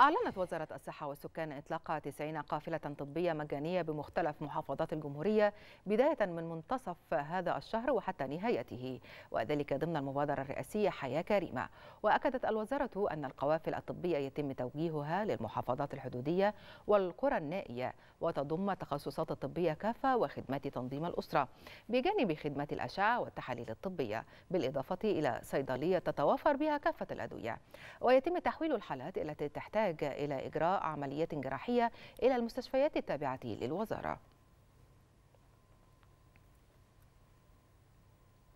أعلنت وزارة الصحة والسكان إطلاق 90 قافلة طبية مجانية بمختلف محافظات الجمهورية بداية من منتصف هذا الشهر وحتى نهايته وذلك ضمن المبادرة الرئاسية حياة كريمة وأكدت الوزارة أن القوافل الطبية يتم توجيهها للمحافظات الحدودية والقرى النائية وتضم تخصصات طبية كافة وخدمات تنظيم الأسرة بجانب خدمات الأشعة والتحاليل الطبية بالإضافة إلى صيدلية تتوافر بها كافة الأدوية ويتم تحويل الحالات التي تحتاج الإحتياج إلى إجراء عمليات جراحية إلى المستشفيات التابعة للوزارة